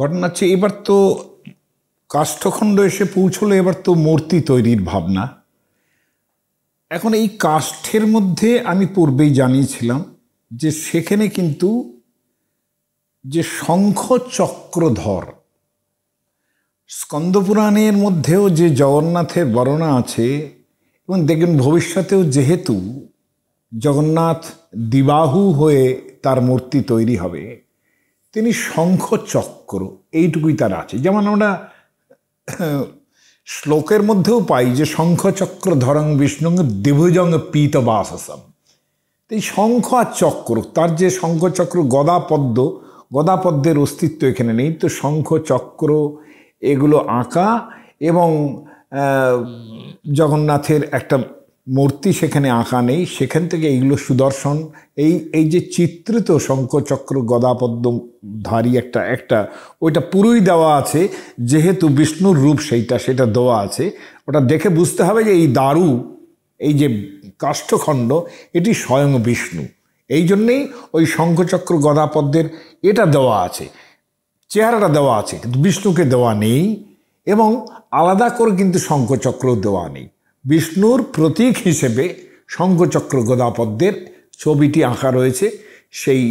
ঘটনা হচ্ছে এবার তো কাষ্ঠখণ্ড এসে পৌঁছলে এবার তো মূর্তি তৈরির ভাবনা এখন এই কাষ্ঠের মধ্যে আমি পূর্বেই জানিয়েছিলাম যে সেখানে কিন্তু যে শঙ্খ চক্রধর স্কন্দপুরাণের মধ্যেও যে জগন্নাথের বর্ণনা আছে এবং দেখবেন ভবিষ্যতেও যেহেতু জগন্নাথ দিবাহু হয়ে তার মূর্তি তৈরি হবে তিনি শঙ্খচক্র এইটুকুই তার আছে যেমন আমরা শ্লোকের মধ্যেও পাই যে শঙ্খচক্র ধরং বিষ্ণুং দিভুজং পীত বাসম এই শঙ্খ আর চক্র তার যে শঙ্খচক্র গদাপদ্ম গদাপদ্মের অস্তিত্ব এখানে নেই তো শঙ্খ চক্র এগুলো আঁকা এবং জগন্নাথের একটা মূর্তি সেখানে আঁকা নেই সেখান থেকে এইগুলো সুদর্শন এই এই যে চিত্রিত গদাপদ্ম গদাপদ্মধারী একটা একটা ওইটা পুরোই দেওয়া আছে যেহেতু বিষ্ণুর রূপ সেইটা সেটা দেওয়া আছে ওটা দেখে বুঝতে হবে যে এই দারু এই যে কাষ্ঠখণ্ড এটি স্বয়ং বিষ্ণু এই জন্যেই ওই শঙ্খচক্র গদাপদ্মের এটা দেওয়া আছে চেহারাটা দেওয়া আছে কিন্তু বিষ্ণুকে দেওয়া নেই এবং আলাদা করে কিন্তু শঙ্খচক্র দেওয়া নেই বিষ্ণুর প্রতীক হিসেবে শঙ্খচক্র গদাপদ্মের ছবিটি আঁকা রয়েছে সেই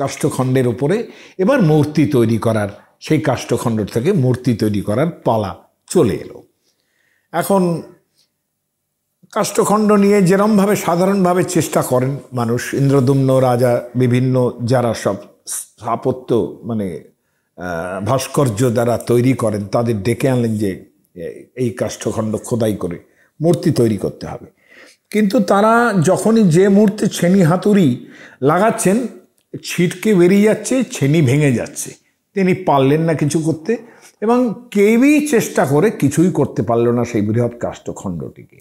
কাষ্ঠখণ্ডের ওপরে এবার মূর্তি তৈরি করার সেই কাষ্ঠখণ্ড থেকে মূর্তি তৈরি করার পালা চলে এলো এখন কাষ্ঠখণ্ড নিয়ে যেরমভাবে সাধারণভাবে চেষ্টা করেন মানুষ ইন্দ্রদুম্ন রাজা বিভিন্ন যারা সব স্থাপত্য মানে ভাস্কর্য দ্বারা তৈরি করেন তাদের ডেকে আনলেন যে এই কাষ্ঠখণ্ড খোদাই করে মূর্তি তৈরি করতে হবে কিন্তু তারা যখনই যে মুহূর্তে ছেনি হাতুড়ি লাগাচ্ছেন ছিটকে বেরিয়ে যাচ্ছে ছেনি ভেঙে যাচ্ছে তিনি পারলেন না কিছু করতে এবং কেউই চেষ্টা করে কিছুই করতে পারল না সেই বৃহৎ কাষ্ঠখণ্ডটিকে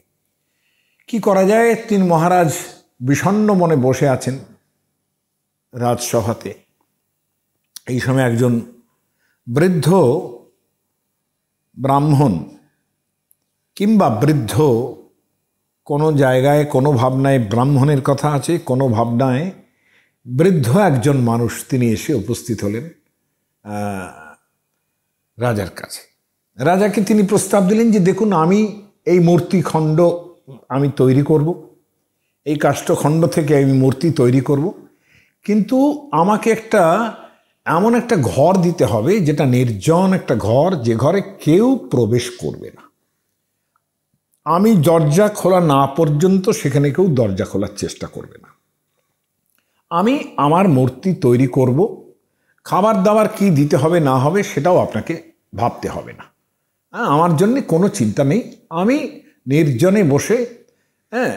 কি করা যায় তিন মহারাজ বিষণ্ন মনে বসে আছেন রাজসভাতে এই সময় একজন বৃদ্ধ ব্রাহ্মণ কিংবা বৃদ্ধ কোনো জায়গায় কোনো ভাবনায় ব্রাহ্মণের কথা আছে কোনো ভাবনায় বৃদ্ধ একজন মানুষ তিনি এসে উপস্থিত হলেন রাজার কাছে রাজাকে তিনি প্রস্তাব দিলেন যে দেখুন আমি এই মূর্তি খণ্ড আমি তৈরি করব এই কাষ্ঠখণ্ড থেকে আমি মূর্তি তৈরি করব কিন্তু আমাকে একটা এমন একটা ঘর দিতে হবে যেটা নির্জন একটা ঘর যে ঘরে কেউ প্রবেশ করবে না আমি দরজা খোলা না পর্যন্ত সেখানে কেউ দরজা খোলার চেষ্টা করবে না আমি আমার মূর্তি তৈরি করব খাবার দাবার কি দিতে হবে না হবে সেটাও আপনাকে ভাবতে হবে না হ্যাঁ আমার জন্য কোনো চিন্তা নেই আমি নির্জনে বসে হ্যাঁ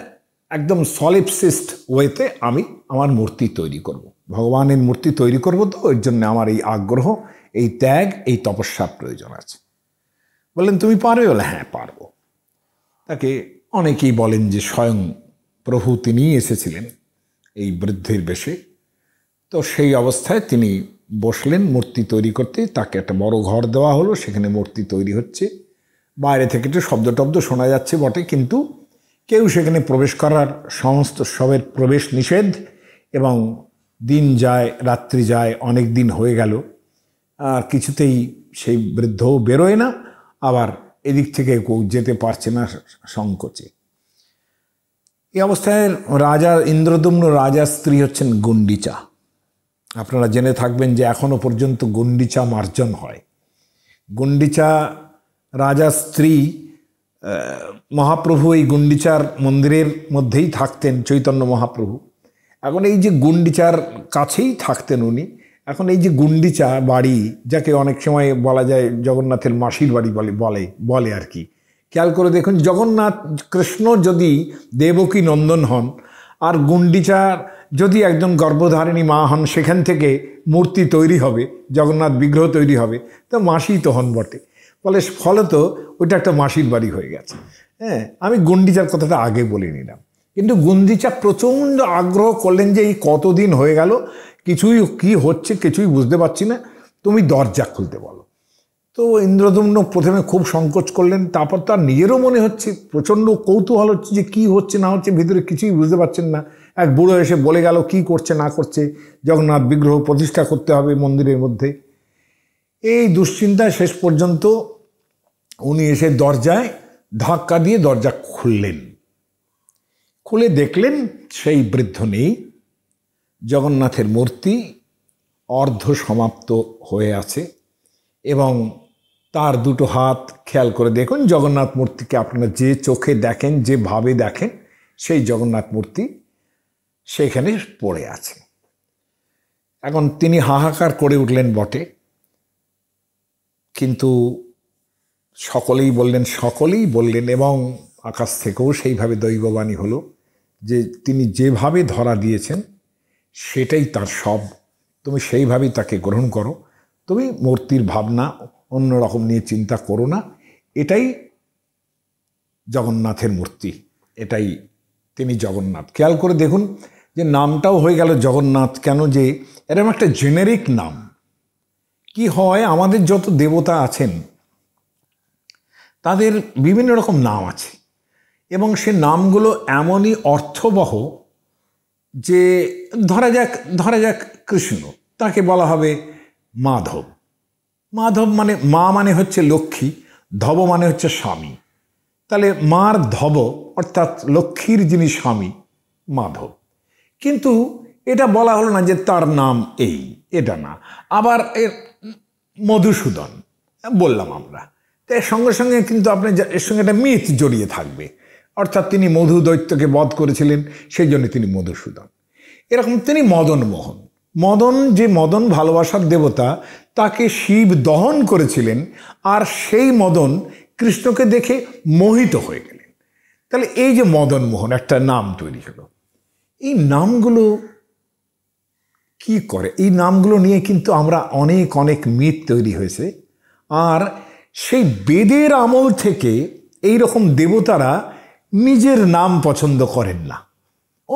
একদম সলিপসিস্ট ওয়েতে আমি আমার মূর্তি তৈরি করব। ভগবানের মূর্তি তৈরি করব তো ওর জন্য আমার এই আগ্রহ এই ত্যাগ এই তপস্যার প্রয়োজন আছে বললেন তুমি পারবে বলে হ্যাঁ পারবো তাকে অনেকেই বলেন যে স্বয়ং প্রভু তিনিই এসেছিলেন এই বৃদ্ধের বেশে তো সেই অবস্থায় তিনি বসলেন মূর্তি তৈরি করতে তাকে একটা বড় ঘর দেওয়া হলো সেখানে মূর্তি তৈরি হচ্ছে বাইরে থেকে একটু শব্দ টব্দ শোনা যাচ্ছে বটে কিন্তু কেউ সেখানে প্রবেশ করার সমস্ত সবের প্রবেশ নিষেধ এবং দিন যায় রাত্রি যায় অনেক দিন হয়ে গেল আর কিছুতেই সেই বৃদ্ধও বেরোয় না আবার এদিক থেকে কেউ যেতে পারছে না সংকোচে এই অবস্থায় রাজা ইন্দ্রদম্ন রাজার স্ত্রী হচ্ছেন গুন্ডিচা আপনারা জেনে থাকবেন যে এখনও পর্যন্ত গুন্ডিচা মার্জন হয় গুন্ডিচা রাজার স্ত্রী মহাপ্রভু এই গুন্ডিচার মন্দিরের মধ্যেই থাকতেন চৈতন্য মহাপ্রভু এখন এই যে গুন্ডিচার কাছেই থাকতেন উনি এখন এই যে গুন্ডিচা বাড়ি যাকে অনেক সময় বলা যায় জগন্নাথের মাসির বাড়ি বলে বলে বলে আর কি খেয়াল করে দেখুন জগন্নাথ কৃষ্ণ যদি দেবকী নন্দন হন আর গুন্ডিচার যদি একজন গর্ভধারিণী মা হন সেখান থেকে মূর্তি তৈরি হবে জগন্নাথ বিগ্রহ তৈরি হবে তো মাসি তো হন বটে ফলে ফলত ওইটা একটা মাসির বাড়ি হয়ে গেছে হ্যাঁ আমি গুন্ডিচার কথাটা আগে বলে নিলাম কিন্তু গুন্দিচা প্রচণ্ড আগ্রহ করলেন যে এই কতদিন হয়ে গেল কিছুই কি হচ্ছে কিছুই বুঝতে পারছি না তুমি দরজা খুলতে বলো তো ইন্দ্রদম্ন প্রথমে খুব সংকোচ করলেন তারপর তার নিজেরও মনে হচ্ছে প্রচণ্ড কৌতূহল হচ্ছে যে কি হচ্ছে না হচ্ছে ভিতরে কিছুই বুঝতে পারছেন না এক বুড়ো এসে বলে গেল কি করছে না করছে জগন্নাথ বিগ্রহ প্রতিষ্ঠা করতে হবে মন্দিরের মধ্যে এই দুশ্চিন্তায় শেষ পর্যন্ত উনি এসে দরজায় ধাক্কা দিয়ে দরজা খুললেন খুলে দেখলেন সেই বৃদ্ধ নেই জগন্নাথের মূর্তি অর্ধ সমাপ্ত হয়ে আছে এবং তার দুটো হাত খেয়াল করে দেখুন জগন্নাথ মূর্তিকে আপনারা যে চোখে দেখেন যেভাবে দেখেন সেই জগন্নাথ মূর্তি সেখানে পড়ে আছে এখন তিনি হাহাকার করে উঠলেন বটে কিন্তু সকলেই বললেন সকলেই বললেন এবং আকাশ থেকেও সেইভাবে দৈববাণী হলো যে তিনি যেভাবে ধরা দিয়েছেন সেটাই তার সব তুমি সেইভাবেই তাকে গ্রহণ করো তুমি মূর্তির ভাবনা অন্য রকম নিয়ে চিন্তা করো না এটাই জগন্নাথের মূর্তি এটাই তিনি জগন্নাথ খেয়াল করে দেখুন যে নামটাও হয়ে গেল জগন্নাথ কেন যে এরকম একটা জেনেরিক নাম কি হয় আমাদের যত দেবতা আছেন তাদের বিভিন্ন রকম নাম আছে এবং সে নামগুলো এমনই অর্থবহ যে ধরা যাক ধরা যাক কৃষ্ণ তাকে বলা হবে মাধব মাধব মানে মা মানে হচ্ছে লক্ষ্মী ধব মানে হচ্ছে স্বামী তাহলে মার ধব অর্থাৎ লক্ষ্মীর যিনি স্বামী মাধব কিন্তু এটা বলা হলো না যে তার নাম এই এটা না আবার এর মধুসূদন বললাম আমরা এর সঙ্গে সঙ্গে কিন্তু আপনি এর সঙ্গে একটা মিথ জড়িয়ে থাকবে অর্থাৎ তিনি মধু দৈত্যকে বধ করেছিলেন সেই জন্য তিনি মধুসূদন এরকম তিনি মদন মোহন মদন যে মদন ভালোবাসার দেবতা তাকে শিব দহন করেছিলেন আর সেই মদন কৃষ্ণকে দেখে মোহিত হয়ে গেলেন তাহলে এই যে মদন মোহন একটা নাম তৈরি হলো এই নামগুলো কি করে এই নামগুলো নিয়ে কিন্তু আমরা অনেক অনেক মিথ তৈরি হয়েছে আর সেই বেদের আমল থেকে এই রকম দেবতারা নিজের নাম পছন্দ করেন না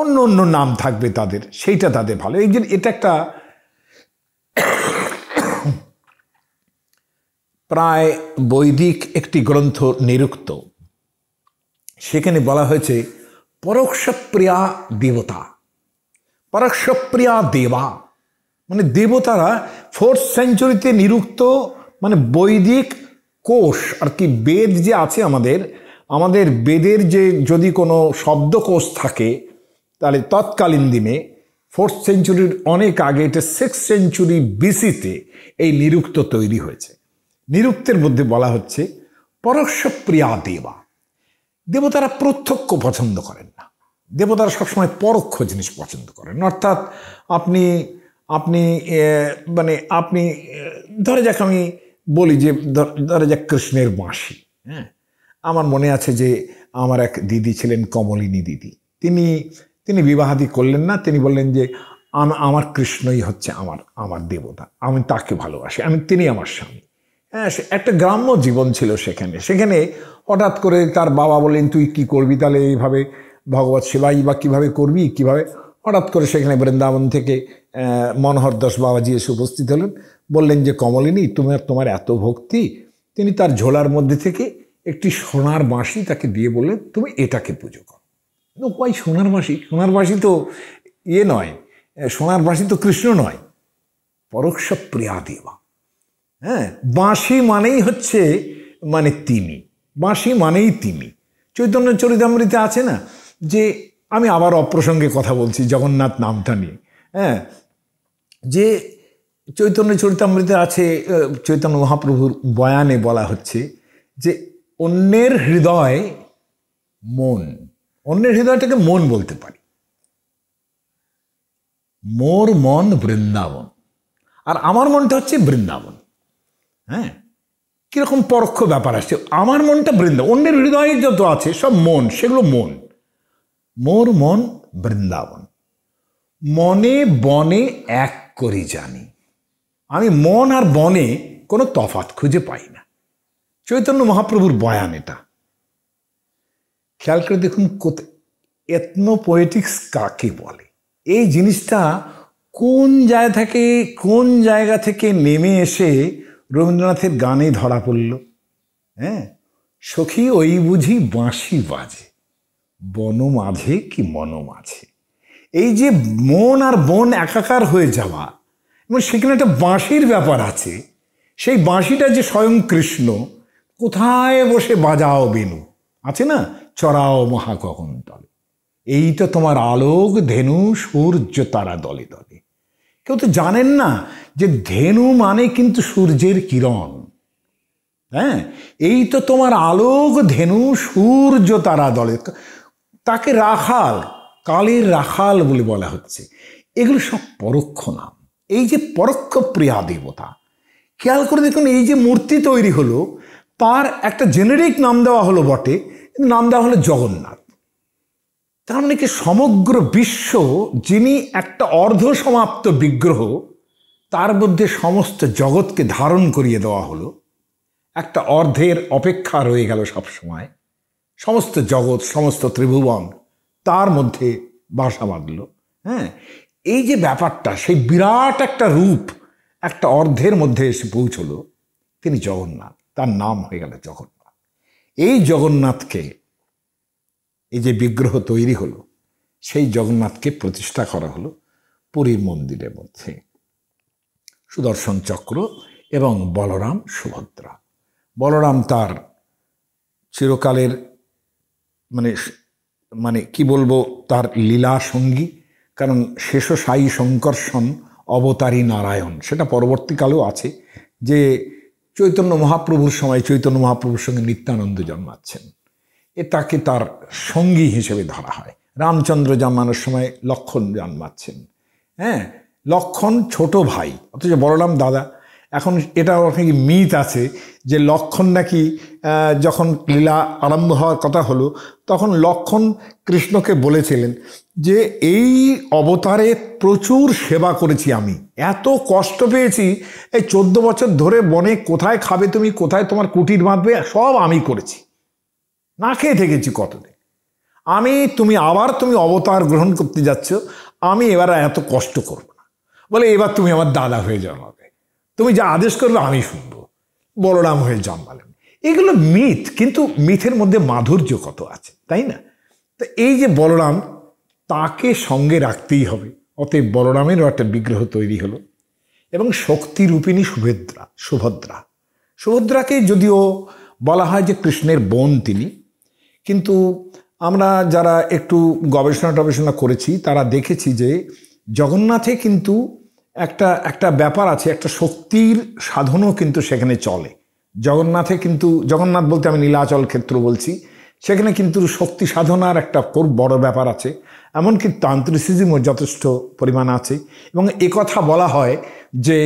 অন্য অন্য নাম থাকবে তাদের সেইটা তাদের ভালো এই যে এটা একটা প্রায় বৈদিক একটি গ্রন্থ নিরুক্ত সেখানে বলা হয়েছে পরোক্ষপ্রিয়া দেবতা পরোক্ষপ্রিয়া দেবা মানে দেবতারা ফোর্থ সেঞ্চুরিতে নিরুক্ত মানে বৈদিক কোষ আর কি বেদ যে আছে আমাদের আমাদের বেদের যে যদি কোনো শব্দকোষ থাকে তাহলে তৎকালীন দিনে ফোর্থ সেঞ্চুরির অনেক আগে এটা সিক্স সেঞ্চুরি বিসিতে এই নিরুক্ত তৈরি হয়েছে নিরুক্তের মধ্যে বলা হচ্ছে পরশপ্রিয়া দেবা দেবতারা প্রত্যক্ষ পছন্দ করেন না দেবতারা সবসময় পরোক্ষ জিনিস পছন্দ করেন অর্থাৎ আপনি আপনি মানে আপনি ধরে যাক আমি বলি যে ধরে যাক কৃষ্ণের বাঁশি হ্যাঁ আমার মনে আছে যে আমার এক দিদি ছিলেন কমলিনী দিদি তিনি তিনি বিবাহাদি করলেন না তিনি বললেন যে আমার কৃষ্ণই হচ্ছে আমার আমার দেবতা আমি তাকে ভালোবাসি আমি তিনি আমার স্বামী হ্যাঁ একটা গ্রাম্য জীবন ছিল সেখানে সেখানে হঠাৎ করে তার বাবা বলেন তুই কি করবি তাহলে এইভাবে ভগবত সেবাই বা কীভাবে করবি কীভাবে হঠাৎ করে সেখানে বৃন্দাবন থেকে মনোহর দাস বাবাজি এসে উপস্থিত হলেন বললেন যে কমলিনী তোমার তোমার এত ভক্তি তিনি তার ঝোলার মধ্যে থেকে একটি সোনার বাঁশি তাকে দিয়ে বললে তুমি এটাকে পুজো করো কয় সোনার বাঁশি সোনার বাঁশি তো ইয়ে নয় সোনার বাঁশি তো কৃষ্ণ নয় পরোক্ষ প্রিয়া দেবা হ্যাঁ বাঁশি মানেই হচ্ছে মানে তিনি বাঁশি মানেই তিমি চৈতন্য চরিতামৃতে আছে না যে আমি আবার অপ্রসঙ্গে কথা বলছি জগন্নাথ নামটা নিয়ে হ্যাঁ যে চৈতন্য চরিতামৃতে আছে চৈতন্য মহাপ্রভুর বয়ানে বলা হচ্ছে যে অন্যের হৃদয় মন অন্যের হৃদয়টাকে মন বলতে পারি মোর মন বৃন্দাবন আর আমার মনটা হচ্ছে বৃন্দাবন হ্যাঁ কীরকম পরোক্ষ ব্যাপার আসছে আমার মনটা বৃন্দাবন অন্যের হৃদয়ে যত আছে সব মন সেগুলো মন মোর মন বৃন্দাবন মনে বনে এক করি জানি আমি মন আর বনে কোনো তফাত খুঁজে পাই না চৈতন্য মহাপ্রভুর বয়ান এটা খেয়াল করে দেখুন এথনো পোয়েটিক্স কাকে বলে এই জিনিসটা কোন জায়গা থেকে কোন জায়গা থেকে নেমে এসে রবীন্দ্রনাথের গানে ধরা পড়ল হ্যাঁ সখী ওই বুঝি বাঁশি বাজে বন মাঝে কি মন মাঝে এই যে মন আর বন একাকার হয়ে যাওয়া এবং সেখানে একটা বাঁশির ব্যাপার আছে সেই বাঁশিটা যে স্বয়ং কৃষ্ণ কোথায় বসে বাজাও বেনু আছে না চড়াও কখন তলে তো তোমার আলোক ধেনু সূর্য তারা দলে দলে কেউ তো জানেন না যে ধেনু মানে কিন্তু সূর্যের কিরণ হ্যাঁ এই তো তোমার আলোক ধেনু সূর্য তারা দলে তাকে রাখাল কালের রাখাল বলে বলা হচ্ছে এগুলো সব পরোক্ষ নাম এই যে পরোক্ষ প্রিয়া দেবতা খেয়াল করে দেখুন এই যে মূর্তি তৈরি হলো তার একটা জেনেরিক নাম দেওয়া হলো বটে নাম দেওয়া হলো জগন্নাথ তার মানে কি সমগ্র বিশ্ব যিনি একটা অর্ধ সমাপ্ত বিগ্রহ তার মধ্যে সমস্ত জগৎকে ধারণ করিয়ে দেওয়া হলো একটা অর্ধের অপেক্ষা রয়ে গেল সবসময় সমস্ত জগৎ সমস্ত ত্রিভুবন তার মধ্যে বাসা বাঁধল হ্যাঁ এই যে ব্যাপারটা সেই বিরাট একটা রূপ একটা অর্ধের মধ্যে এসে পৌঁছলো তিনি জগন্নাথ তার নাম হয়ে গেল জগন্নাথ এই জগন্নাথকে এই যে বিগ্রহ তৈরি হলো সেই জগন্নাথকে প্রতিষ্ঠা করা হলো পুরীর মন্দিরের মধ্যে সুদর্শন চক্র এবং বলরাম সুভদ্রা বলরাম তার চিরকালের মানে মানে কি বলবো তার লীলা সঙ্গী কারণ শেষ সাই শঙ্কর্ষণ অবতারী নারায়ণ সেটা পরবর্তীকালেও আছে যে চৈতন্য মহাপ্রভুর সময় চৈতন্য মহাপ্রভুর সঙ্গে নিত্যানন্দ জন্মাচ্ছেন এ তাকে তার সঙ্গী হিসেবে ধরা হয় রামচন্দ্র জন্মানোর সময় লক্ষণ জন্মাচ্ছেন হ্যাঁ লক্ষণ ছোট ভাই অথচ বড়লাম দাদা এখন এটা অনেক মিথ আছে যে লক্ষণ নাকি যখন লীলা আরম্ভ হওয়ার কথা হলো তখন লক্ষণ কৃষ্ণকে বলেছিলেন যে এই অবতারে প্রচুর সেবা করেছি আমি এত কষ্ট পেয়েছি এই চোদ্দ বছর ধরে বনে কোথায় খাবে তুমি কোথায় তোমার কুটির বাঁধবে সব আমি করেছি না খেয়ে থেকেছি কতদিন আমি তুমি আবার তুমি অবতার গ্রহণ করতে যাচ্ছ আমি এবার এত কষ্ট করব না বলে এবার তুমি আমার দাদা হয়ে যাও তুমি যা আদেশ করবে আমি শুনব বলরাম হয়ে জন্মালেন এগুলো মিথ কিন্তু মিথের মধ্যে মাধুর্য কত আছে তাই না তো এই যে বলরাম তাকে সঙ্গে রাখতেই হবে অতএব বলরামেরও একটা বিগ্রহ তৈরি হলো এবং শক্তিরূপিণী শুভেদ্রা সুভদ্রা সুভদ্রাকে যদিও বলা হয় যে কৃষ্ণের বোন তিনি কিন্তু আমরা যারা একটু গবেষণা টবেষণা করেছি তারা দেখেছি যে জগন্নাথে কিন্তু একটা একটা ব্যাপার আছে একটা শক্তির সাধনও কিন্তু সেখানে চলে জগন্নাথে কিন্তু জগন্নাথ বলতে আমি নীলাচল ক্ষেত্র বলছি সেখানে কিন্তু শক্তি সাধনার একটা খুব বড় ব্যাপার আছে এমনকি তান্ত্রিসিজমও যথেষ্ট পরিমাণ আছে এবং কথা বলা হয় যে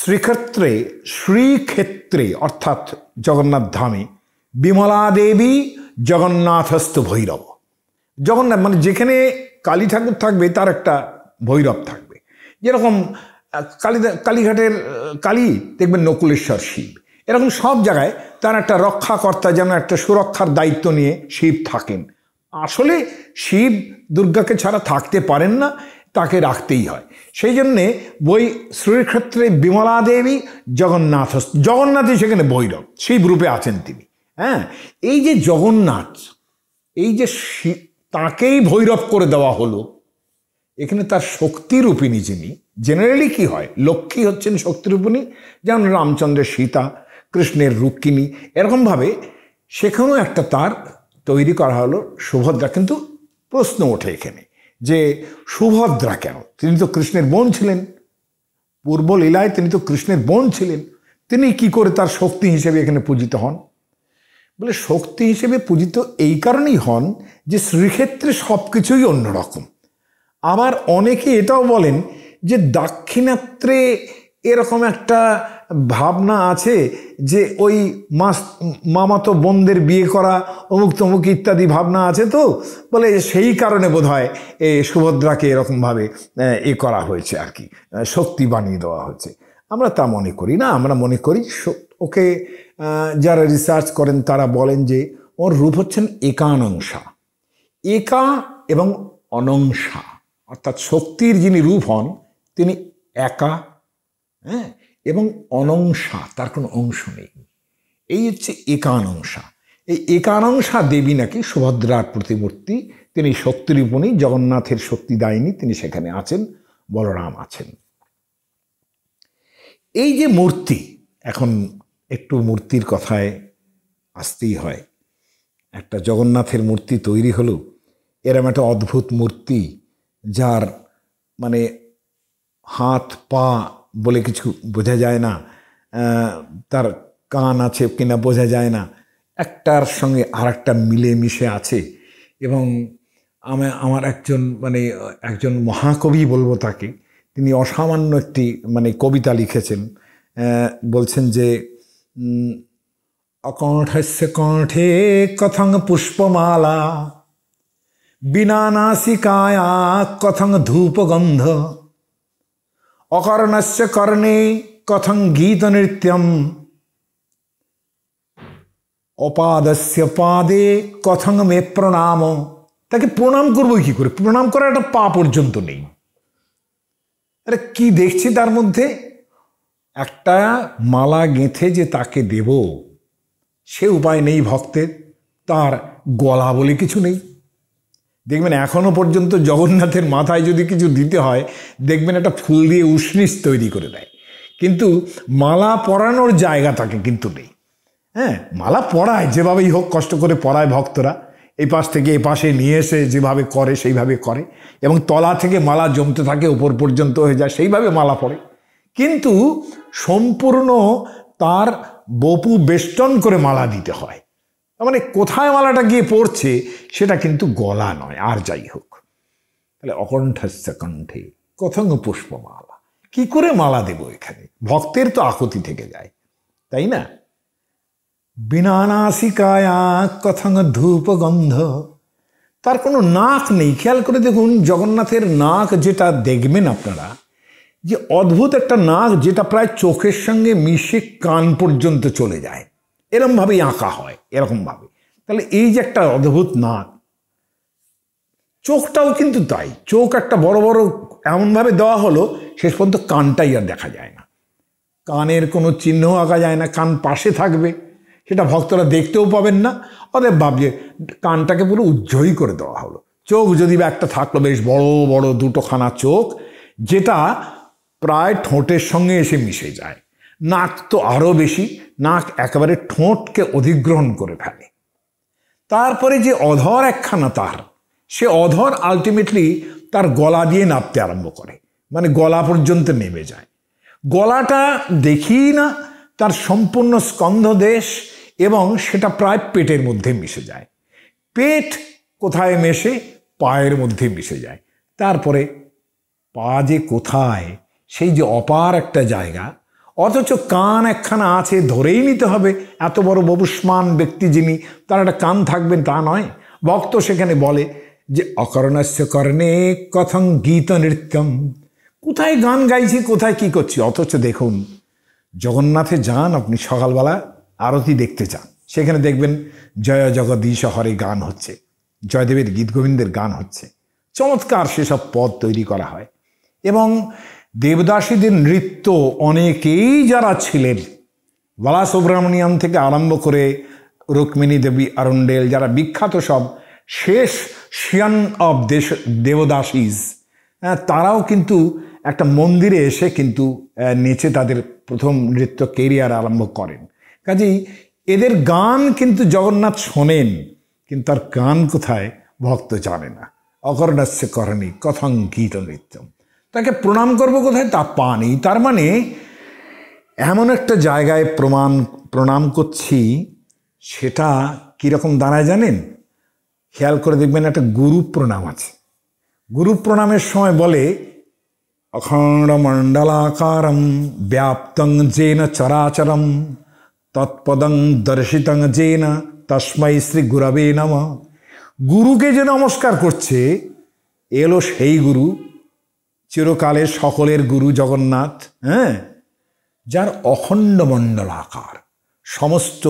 শ্রীক্ষেত্রে শ্রীক্ষেত্রে অর্থাৎ জগন্নাথ ধামে বিমলা দেবী জগন্নাথস্থ ভৈরব জগন্নাথ মানে যেখানে কালী ঠাকুর থাকবে তার একটা ভৈরব থাকবে যেরকম কালী কালীঘাটের কালী দেখবেন নকুলেশ্বর শিব এরকম সব জায়গায় তার একটা রক্ষাকর্তা যেন একটা সুরক্ষার দায়িত্ব নিয়ে শিব থাকেন আসলে শিব দুর্গাকে ছাড়া থাকতে পারেন না তাকে রাখতেই হয় সেই জন্যে বই শ্রীক্ষেত্রে বিমলা দেবী জগন্নাথ জগন্নাথই সেখানে বৈরব সেই রূপে আছেন তিনি হ্যাঁ এই যে জগন্নাথ এই যে তাকেই ভৈরব করে দেওয়া হলো এখানে তার শক্তিরূপিণী যিনি জেনারেলি কি হয় লক্ষ্মী হচ্ছেন শক্তিরূপিণী যেমন রামচন্দ্রের সীতা কৃষ্ণের রুক্মিণী এরকমভাবে সেখানেও একটা তার তৈরি করা হলো সুভদ্রা কিন্তু প্রশ্ন ওঠে এখানে যে সুভদ্রা কেন তিনি তো কৃষ্ণের বোন ছিলেন পূর্ব লীলায় তিনি তো কৃষ্ণের বোন ছিলেন তিনি কি করে তার শক্তি হিসেবে এখানে পূজিত হন বলে শক্তি হিসেবে পূজিত এই কারণেই হন যে শ্রীক্ষেত্রে সব কিছুই অন্যরকম আবার অনেকে এটাও বলেন যে দাক্ষিণাত্রে এরকম একটা ভাবনা আছে যে ওই মাস মামাতো বোনদের বিয়ে করা অমুক তমুক ইত্যাদি ভাবনা আছে তো বলে সেই কারণে বোধ হয় এ সুভদ্রাকে এরকমভাবে এ করা হয়েছে আর কি শক্তি বানিয়ে দেওয়া হয়েছে আমরা তা মনে করি না আমরা মনে করি ওকে যারা রিসার্চ করেন তারা বলেন যে ওর রূপ হচ্ছেন একানংসা একা এবং অনংসা অর্থাৎ শক্তির যিনি রূপ হন তিনি একা হ্যাঁ এবং অনংসা তার কোনো অংশ নেই এই হচ্ছে একানংসা এই একানংসা দেবী নাকি সুভদ্রার প্রতিমূর্তি তিনি শক্তিরূপণী জগন্নাথের শক্তি দায়িনী তিনি সেখানে আছেন বলরাম আছেন এই যে মূর্তি এখন একটু মূর্তির কথায় আসতেই হয় একটা জগন্নাথের মূর্তি তৈরি হলো এরম একটা অদ্ভুত মূর্তি যার মানে হাত পা বলে কিছু বোঝা যায় না তার কান আছে কিনা বোঝা যায় না একটার সঙ্গে আর একটা মিলে মিশে আছে এবং আমি আমার একজন মানে একজন মহাকবি বলবো তাকে তিনি অসামান্য একটি মানে কবিতা লিখেছেন বলছেন যে অকণ্ঠস্য কণ্ঠে কথং পুষ্পমালা বিনানাসিকায়া কথং ধূপগন্ধ অকর্ণস্য কর্ণে কথং গীত নৃত্যম অপাদস্য পাদে কথং মে প্রণাম তাকে প্রণাম করবো কি করে প্রণাম করা একটা পা পর্যন্ত নেই আরে কি দেখছি তার মধ্যে একটা মালা গেঁথে যে তাকে দেব সে উপায় নেই ভক্তের তার গলা বলে কিছু নেই দেখবেন এখনও পর্যন্ত জগন্নাথের মাথায় যদি কিছু দিতে হয় দেখবেন একটা ফুল দিয়ে উষ্ণিস তৈরি করে দেয় কিন্তু মালা পরানোর জায়গা তাকে কিন্তু নেই হ্যাঁ মালা পরায় যেভাবেই হোক কষ্ট করে পরায় ভক্তরা এই পাশ থেকে এ পাশে নিয়ে এসে যেভাবে করে সেইভাবে করে এবং তলা থেকে মালা জমতে থাকে ওপর পর্যন্ত হয়ে যায় সেইভাবে মালা পড়ে কিন্তু সম্পূর্ণ তার বপু বেষ্টন করে মালা দিতে হয় মানে কোথায় মালাটা গিয়ে পড়ছে সেটা কিন্তু গলা নয় আর যাই হোক তাহলে অকণ্ঠস্য কণ্ঠে কথঙ্গ পুষ্পমালা কি করে মালা দেব এখানে ভক্তের তো আকুতি থেকে যায় তাই না বিনানাসিকায়া ধূপ গন্ধ তার কোনো নাক নেই খেয়াল করে দেখুন জগন্নাথের নাক যেটা দেখবেন আপনারা যে অদ্ভুত একটা নাক যেটা প্রায় চোখের সঙ্গে মিশে কান পর্যন্ত চলে যায় এরমভাবেই আঁকা হয় এরকমভাবে তাহলে এই যে একটা অদ্ভুত নাক চোখটাও কিন্তু তাই চোখ একটা বড় বড় এমনভাবে দেওয়া হলো শেষ পর্যন্ত কানটাই আর দেখা যায় না কানের কোনো চিহ্ন আঁকা যায় না কান পাশে থাকবে সেটা ভক্তরা দেখতেও পাবেন না অতএব ভাবছে কানটাকে পুরো উজ্জয়ী করে দেওয়া হলো চোখ যদি বা একটা থাকলো বেশ বড় বড় খানা চোখ যেটা প্রায় ঠোঁটের সঙ্গে এসে মিশে যায় নাক তো আরও বেশি নাক একেবারে ঠোঁটকে অধিগ্রহণ করে ফেলে তারপরে যে অধর একখানা তার সে অধর আলটিমেটলি তার গলা দিয়ে নাপতে আরম্ভ করে মানে গলা পর্যন্ত নেমে যায় গলাটা দেখি না তার সম্পূর্ণ স্কন্ধদেশ এবং সেটা প্রায় পেটের মধ্যে মিশে যায় পেট কোথায় মেশে পায়ের মধ্যে মিশে যায় তারপরে পা যে কোথায় সেই যে অপার একটা জায়গা অথচ কান একখানা আছে ধরেই নিতে হবে এত বড় ববুষ্মান ব্যক্তি যিনি তার একটা কান থাকবেন তা নয় ভক্ত সেখানে বলে যে অকরণাস্য কর্ণে কথং গীত নৃত্যম কোথায় গান গাইছি কোথায় কি করছি অথচ দেখুন জগন্নাথে যান আপনি সকালবেলা আরতি দেখতে চান সেখানে দেখবেন জয় জগদীশ হরে গান হচ্ছে জয়দেবের গীত গোবিন্দের গান হচ্ছে চমৎকার সেসব পদ তৈরি করা হয় এবং দেবদাসীদের নৃত্য অনেকেই যারা ছিলেন বালা সুব্রমণিয়াম থেকে আরম্ভ করে রুক্মিণী দেবী আরুন্ডেল যারা বিখ্যাত সব শেষ শিয়ান অব দেশ দেবদাসিস তারাও কিন্তু একটা মন্দিরে এসে কিন্তু নেচে তাদের প্রথম নৃত্য কেরিয়ার আরম্ভ করেন কাজেই এদের গান কিন্তু জগন্নাথ শোনেন কিন্তু তার গান কোথায় ভক্ত জানে না অকর্ণাস্য করণী কথং গীত নৃত্যম তাকে প্রণাম করব কোথায় তা পানি তার মানে এমন একটা জায়গায় প্রমাণ প্রণাম করছি সেটা কীরকম দাঁড়ায় জানেন খেয়াল করে দেখবেন একটা গুরু প্রণাম আছে গুরু প্রণামের সময় বলে অখণ্ড মণ্ডলাকারম ব্যাপ্তং জেন চরাচরম তৎপদং দর্শিতং জেন তস্মাই শ্রী গুরবে নম গুরুকে যে নমস্কার করছে এলো সেই গুরু চিরকালের সকলের গুরু জগন্নাথ হ্যাঁ যার অখণ্ড মণ্ডলাকার সমস্ত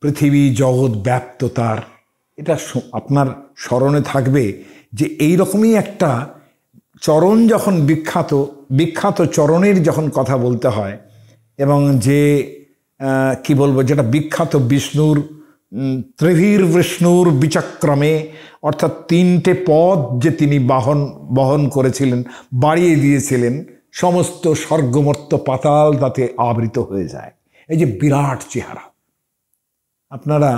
পৃথিবী জগৎ ব্যপ্ত তার এটা আপনার স্মরণে থাকবে যে এই রকমই একটা চরণ যখন বিখ্যাত বিখ্যাত চরণের যখন কথা বলতে হয় এবং যে কি বলবো যেটা বিখ্যাত বিষ্ণুর ত্রিভীর বিষ্ণুর বিচক্রমে অর্থাৎ তিনটে পদ যে তিনি বাহন বহন করেছিলেন বাড়িয়ে দিয়েছিলেন সমস্ত স্বর্গমর্ত পাতাল তাতে আবৃত হয়ে যায় এই যে বিরাট চেহারা আপনারা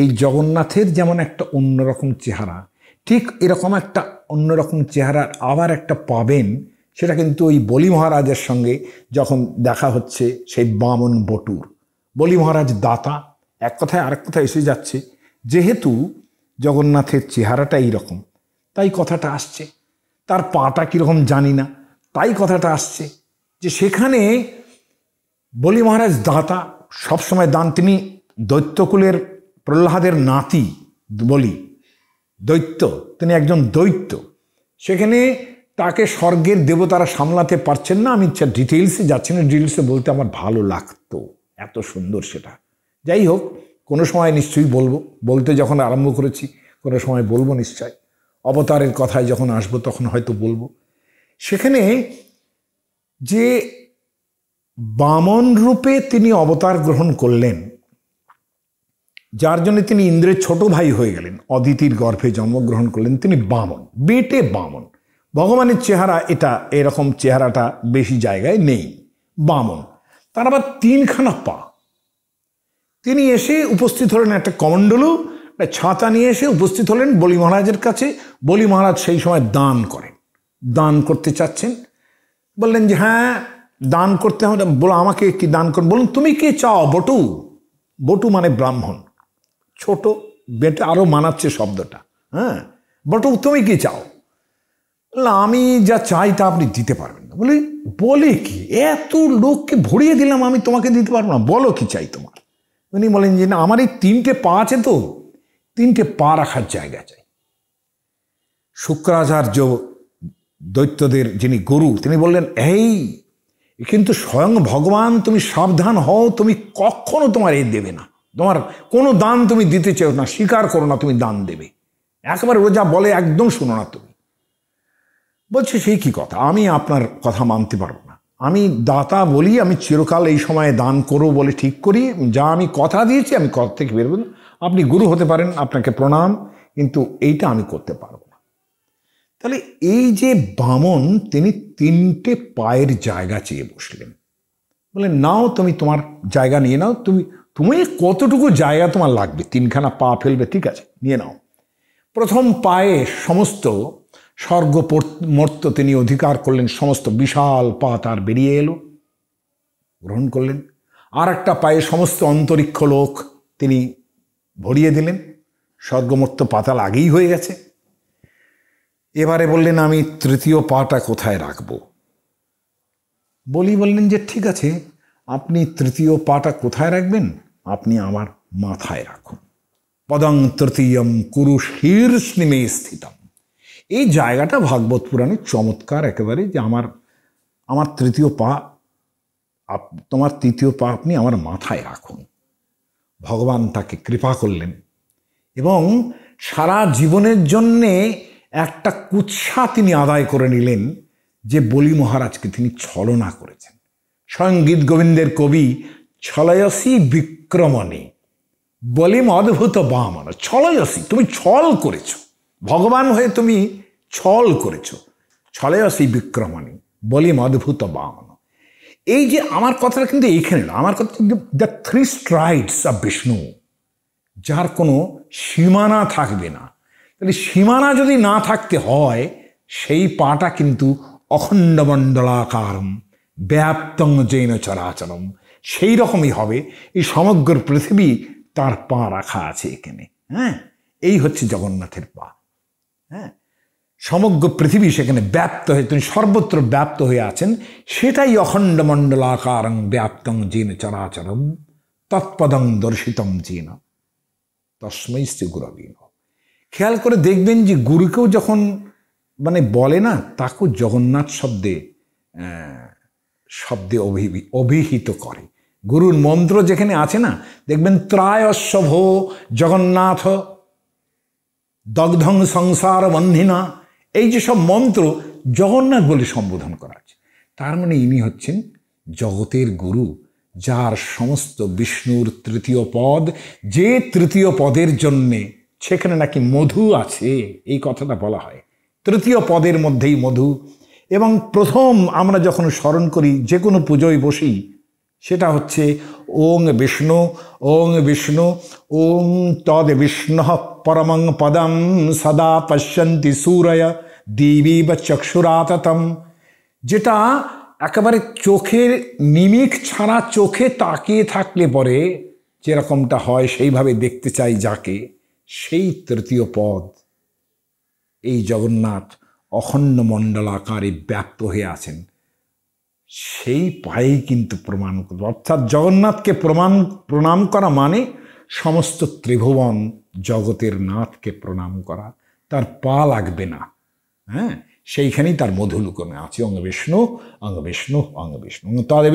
এই জগন্নাথের যেমন একটা অন্যরকম চেহারা ঠিক এরকম একটা অন্যরকম চেহারা আবার একটা পাবেন সেটা কিন্তু ওই বলি মহারাজের সঙ্গে যখন দেখা হচ্ছে সেই বামন বটুর বলি মহারাজ দাতা এক কথায় আরেক কথায় এসে যাচ্ছে যেহেতু জগন্নাথের চেহারাটা এইরকম তাই কথাটা আসছে তার পাটা কীরকম জানি না তাই কথাটা আসছে যে সেখানে বলি মহারাজ দাতা সবসময় দান তিনি দৈত্যকুলের প্রহ্লাদের নাতি বলি দৈত্য তিনি একজন দৈত্য সেখানে তাকে স্বর্গের দেবতারা সামলাতে পারছেন না আমি ডিটেলসে যাচ্ছি না ডিটেলসে বলতে আমার ভালো লাগতো এত সুন্দর সেটা যাই হোক কোনো সময় নিশ্চয়ই বলবো বলতে যখন আরম্ভ করেছি কোনো সময় বলবো নিশ্চয় অবতারের কথায় যখন আসবো তখন হয়তো বলবো সেখানে যে বামন রূপে তিনি অবতার গ্রহণ করলেন যার জন্য তিনি ইন্দ্রের ছোট ভাই হয়ে গেলেন অদিতির গর্ভে জন্মগ্রহণ করলেন তিনি বামন বেটে বামন ভগবানের চেহারা এটা এরকম চেহারাটা বেশি জায়গায় নেই বামন তার আবার তিনখানা পা তিনি এসে উপস্থিত হলেন একটা কমণ্ডলু একটা ছাতা নিয়ে এসে উপস্থিত হলেন বলি মহারাজের কাছে বলি মহারাজ সেই সময় দান করেন দান করতে চাচ্ছেন বললেন যে হ্যাঁ দান করতে হবে বলো আমাকে কি দান করুন বলুন তুমি কে চাও বটু বটু মানে ব্রাহ্মণ ছোট বেটে আরও মানাচ্ছে শব্দটা হ্যাঁ বটু তুমি কি চাও আমি যা চাই তা আপনি দিতে পারবেন না বলি বলে কি এত লোককে ভরিয়ে দিলাম আমি তোমাকে দিতে পারবো না বলো কি চাই তোমার উনি বলেন যে না আমার এই তিনটে পা আছে তো তিনটে পা রাখার জায়গা চাই শুক্রাচার্য দৈত্যদের যিনি গুরু তিনি বললেন এই কিন্তু স্বয়ং ভগবান তুমি সাবধান হও তুমি কখনো তোমার এ দেবে না তোমার কোনো দান তুমি দিতে চাও না স্বীকার করো না তুমি দান দেবে একবার ও যা বলে একদম শোনো না তুমি বলছে সেই কি কথা আমি আপনার কথা মানতে পারবো আমি দাতা বলি আমি চিরকাল এই সময়ে দান করো বলে ঠিক করি যা আমি কথা দিয়েছি আমি কথা থেকে বেরোব না আপনি গুরু হতে পারেন আপনাকে প্রণাম কিন্তু এইটা আমি করতে পারব না তাহলে এই যে বামন তিনি তিনটে পায়ের জায়গা চেয়ে বসলেন বলে নাও তুমি তোমার জায়গা নিয়ে নাও তুমি তুমি কতটুকু জায়গা তোমার লাগবে তিনখানা পা ফেলবে ঠিক আছে নিয়ে নাও প্রথম পায়ে সমস্ত স্বর্গ মর্ত তিনি অধিকার করলেন সমস্ত বিশাল পা তার বেরিয়ে এলো গ্রহণ করলেন আর একটা পায়ে সমস্ত অন্তরিক্ষ লোক তিনি ভরিয়ে দিলেন স্বর্গমর্ত পাতাল আগেই হয়ে গেছে এবারে বললেন আমি তৃতীয় পাটা কোথায় রাখব বলি বললেন যে ঠিক আছে আপনি তৃতীয় পাটা কোথায় রাখবেন আপনি আমার মাথায় রাখুন পদং তৃতীয়ম কুরু শীর্ষ নিমে স্থিতম এই জায়গাটা ভাগবত পুরাণে চমৎকার একেবারে যে আমার আমার তৃতীয় পা আপ তোমার তৃতীয় পা আপনি আমার মাথায় রাখুন ভগবান তাকে কৃপা করলেন এবং সারা জীবনের জন্যে একটা কুৎসা তিনি আদায় করে নিলেন যে বলি মহারাজকে তিনি ছলনা করেছেন স্বয়ং গীত গোবিন্দের কবি ছলয়সী বিক্রমণে বলিম অদ্ভুত বামন ছলয়সী তুমি ছল করেছো ভগবান হয়ে তুমি ছল করেছ ছলে অসি বিক্রমণী বলি অদ্ভুত বামন এই যে আমার কথাটা কিন্তু এইখানে না আমার কথা কিন্তু the three strides of Vishnu যার কোনো সীমানা থাকবে না তাহলে সীমানা যদি না থাকতে হয় সেই পাটা কিন্তু অখণ্ডমণ্ডলাকারম ব্যাপ্তং জৈন চরাচরম সেই রকমই হবে এই সমগ্র পৃথিবী তার পা রাখা আছে এখানে হ্যাঁ এই হচ্ছে জগন্নাথের পা হ্যাঁ সমগ্র পৃথিবী সেখানে ব্যাপ্ত হয়ে তিনি সর্বত্র ব্যাপ্ত হয়ে আছেন সেটাই অখণ্ড মণ্ডলাকারং ব্যাপ্তং জিন চরাচরম তৎপদং দর্শিতম জিন তসময় শ্রী গুরবীন খেয়াল করে দেখবেন যে গুরুকেও যখন মানে বলে না তাকেও জগন্নাথ শব্দে শব্দে অভিহিত করে গুরুর মন্ত্র যেখানে আছে না দেখবেন ত্রায়স্বভ জগন্নাথ দগ্ধং সংসার বন্ধিনা এই যেসব মন্ত্র জগন্নাথ বলে সম্বোধন করা আছে তার মানে ইনি হচ্ছেন জগতের গুরু যার সমস্ত বিষ্ণুর তৃতীয় পদ যে তৃতীয় পদের জন্যে সেখানে নাকি মধু আছে এই কথাটা বলা হয় তৃতীয় পদের মধ্যেই মধু এবং প্রথম আমরা যখন স্মরণ করি যে কোনো পুজোয় বসেই সেটা হচ্ছে ওং বিষ্ণু ওং বিষ্ণু ওং তদ বিষ্ণু পরমং পদম সদা পশ্যন্তি সূরয় দেবী বা চক্ষুরাততম যেটা একেবারে চোখের নিমিক ছাড়া চোখে তাকিয়ে থাকলে পরে যেরকমটা হয় সেইভাবে দেখতে চাই যাকে সেই তৃতীয় পদ এই জগন্নাথ অখণ্ড মণ্ডলাকারে ব্যাপ্ত হয়ে আছেন সেই পায়েই কিন্তু প্রমাণ করবে অর্থাৎ জগন্নাথকে প্রমাণ প্রণাম করা মানে সমস্ত ত্রিভুবন জগতের নাথকে প্রণাম করা তার পা লাগবে না হ্যাঁ সেইখানেই তার মধু লুকনে আছে অঙ্গ বিষ্ণু অঙ্গবিষ্ণু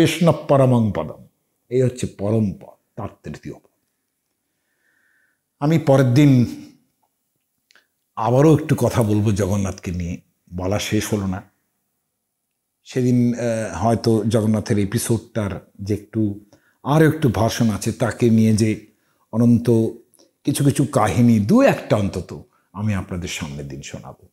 বিষ্ণু পরমং পদম এই হচ্ছে পরম পদ তার তৃতীয় পদ আমি পরের দিন আবারও একটু কথা বলবো জগন্নাথকে নিয়ে বলা শেষ হলো না সেদিন হয়তো জগন্নাথের এপিসোডটার যে একটু আরও একটু ভাষণ আছে তাকে নিয়ে যে অনন্ত কিছু কিছু কাহিনী দু একটা অন্তত আমি আপনাদের সামনের দিন শোনাবো